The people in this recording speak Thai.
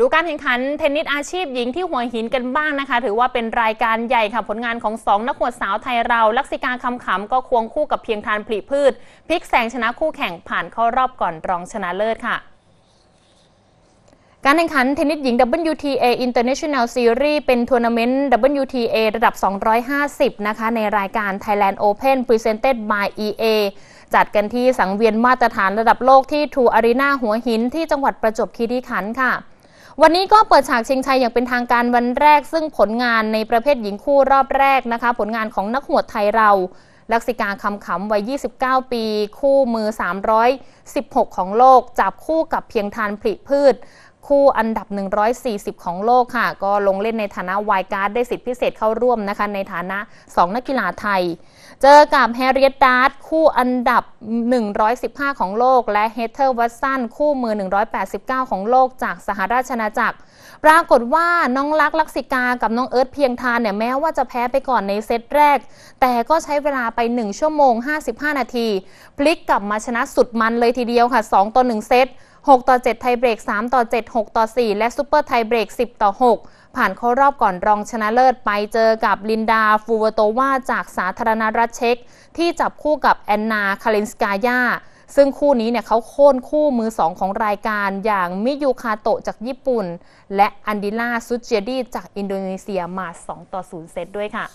ดูการแข่งขันเทนนิสอาชีพหญิงที่หัวหินกันบ้างนะคะ ถือว่าเป็นรายการใหญ่ค่ะ ผลงานของ 2 นักขวดสาวไทยเรา ลักษิกาคำขำก็ควงคู่กับเพียงทานผลิพืชพลิกแสงชนะคู่แข่งผ่านเข้ารอบก่อนรองชนะเลิศค่ะ การแข่งขันเทนนิสหญิง WTA International Series เป็นทัวร์นาเมนต์ WTA ระดับ 250 นะคะ ในรายการ Thailand Open Presented by EA จัดกันที่สังเวียนมาตรฐานระดับโลกที่ทูอารีนาหัวหินที่จังหวัดประจวบคีรีขันธ์ค่ะวันนี้ก็เปิดฉากเชิงชัยอย่างเป็นทางการวันแรก ซึ่งผลงานในประเภทหญิงคู่รอบแรกนะคะ ผลงานของนักหวดไทยเรา ลักษิกาคำขำวัย 29 ปี คู่มือ 316 ของโลก จับคู่กับเพียงทานผลิพืชคู่อันดับ 140 ของโลกค่ะ ก็ลงเล่นในฐานะวายการ์ด ได้สิทธิพิเศษเข้าร่วมนะคะ ในฐานะ 2นักกีฬาไทย เจอกับแฮริเอตดาร์ดคู่อันดับ 115 ของโลกและเฮเทอร์วัตสันคู่มือ 189 ของโลกจากสหราชอาณาจักรปรากฏว่าน้องลักลักษิกา กับน้องเอิร์ธเพียงทานเนี่ย แม้ว่าจะแพ้ไปก่อนในเซตแรก แต่ก็ใช้เวลาไป 1 ชั่วโมง 55 นาที พลิกกลับมาชนะสุดมันเลยทีเดียวค่ะ2ต่อ1เซต6 ต่อ 7 ไทยเบรก3ต่อ7 6ต่อ 4 และซูเปอร์ไทยเบรก10 ต่อ 6 ผ่านเข้ารอบก่อนรองชนะเลิศไปเจอกับลินดาฟูวโตวาจากสาธารณรัฐเช็กที่จับคู่กับแอนนาคาลินสกายา ซึ่งคู่นี้เนี่ยเขาโค่นคู่มือสองของรายการอย่างมิยูคาโตะจากญี่ปุ่น และอันดิล่าซูเจดีจากอินโดนีเซียมา2ต่อ0เซตด้วยค่ะ